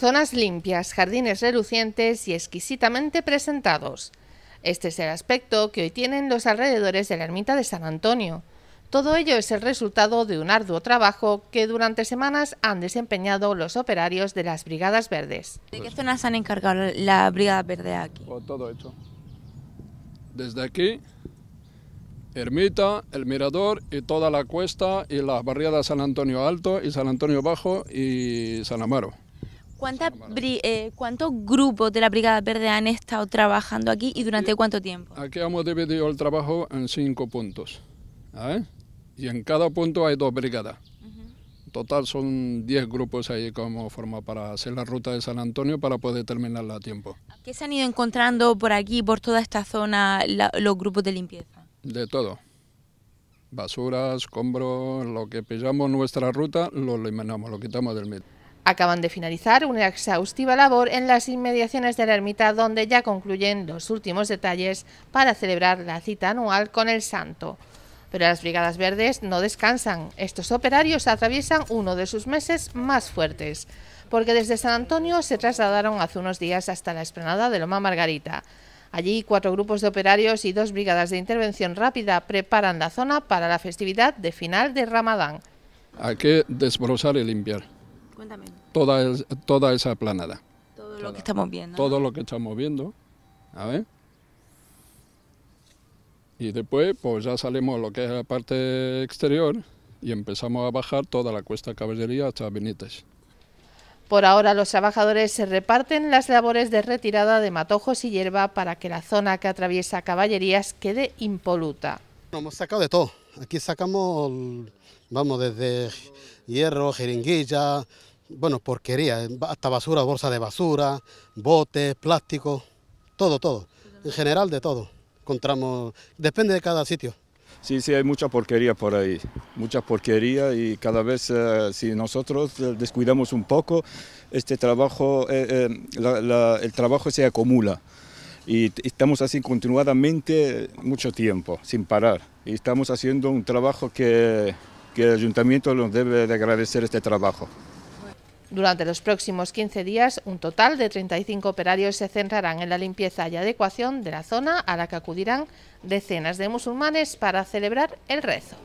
Zonas limpias, jardines relucientes y exquisitamente presentados. Este es el aspecto que hoy tienen los alrededores de la ermita de San Antonio. Todo ello es el resultado de un arduo trabajo que durante semanas han desempeñado los operarios de las Brigadas Verdes. ¿De qué zonas han encargado la Brigada Verde aquí? Oh, todo hecho. Desde aquí, Ermita, el Mirador y toda la cuesta y las barriadas San Antonio Alto y San Antonio Bajo y San Amaro. Eh, ¿Cuántos grupos de la Brigada Verde han estado trabajando aquí y durante eh, cuánto tiempo? Aquí hemos dividido el trabajo en cinco puntos. ¿eh? Y en cada punto hay dos brigadas. En Total son diez grupos ahí como forma para hacer la ruta de San Antonio para poder terminarla a tiempo. ¿Qué se han ido encontrando por aquí, por toda esta zona, los grupos de limpieza? De todo. Basuras, escombros, lo que pillamos nuestra ruta lo eliminamos, lo quitamos del medio. Acaban de finalizar una exhaustiva labor en las inmediaciones de la ermita donde ya concluyen los últimos detalles para celebrar la cita anual con el santo. Pero las Brigadas Verdes no descansan. Estos operarios atraviesan uno de sus meses más fuertes, porque desde San Antonio se trasladaron hace unos días hasta la esplanada de Loma Margarita. Allí, cuatro grupos de operarios y dos brigadas de intervención rápida preparan la zona para la festividad de final de Ramadán. Hay que desbrozar y limpiar Toda, toda esa planada. Todo lo que estamos viendo. Todo lo que estamos viendo. A ver. Y después, pues ya salimos lo que es la parte exterior y empezamos a bajar toda la cuesta caballería hasta Benites". Por ahora los trabajadores se reparten las labores de retirada de matojos y hierba para que la zona que atraviesa Caballerías quede impoluta. hemos sacado de todo. Aquí sacamos, vamos, desde hierro, jeringuilla, bueno, porquería, eh, hasta basura, bolsa de basura, botes, plástico, todo, todo. En general de todo. Encontramos, depende de cada sitio. Sí, sí, hay mucha porquería por ahí, mucha porquería y cada vez eh, si nosotros eh, descuidamos un poco, este trabajo, el trabajo se acumula y estamos así continuadamente mucho tiempo, sin parar. Y estamos haciendo un trabajo que, que el ayuntamiento nos debe de agradecer este trabajo. Durante los próximos 15 días, un total de 35 operarios se centrarán en la limpieza y adecuación de la zona a la que acudirán decenas de musulmanes para celebrar el rezo.